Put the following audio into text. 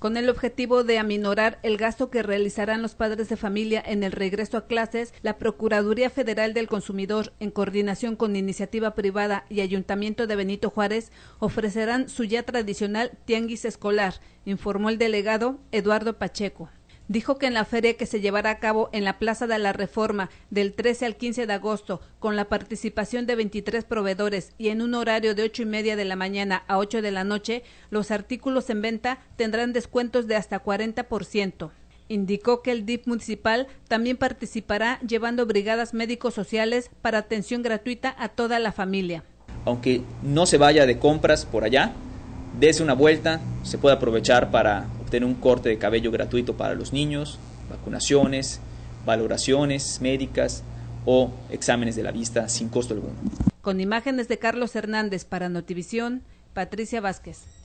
con el objetivo de aminorar el gasto que realizarán los padres de familia en el regreso a clases, la Procuraduría Federal del Consumidor, en coordinación con iniciativa privada y Ayuntamiento de Benito Juárez, ofrecerán su ya tradicional tianguis escolar, informó el delegado Eduardo Pacheco dijo que en la feria que se llevará a cabo en la Plaza de la Reforma del 13 al 15 de agosto, con la participación de 23 proveedores y en un horario de 8 y media de la mañana a 8 de la noche, los artículos en venta tendrán descuentos de hasta 40%. Indicó que el dip municipal también participará llevando brigadas médicos sociales para atención gratuita a toda la familia. Aunque no se vaya de compras por allá, dése una vuelta, se puede aprovechar para tener un corte de cabello gratuito para los niños, vacunaciones, valoraciones médicas o exámenes de la vista sin costo alguno. Con imágenes de Carlos Hernández para Notivisión, Patricia Vázquez.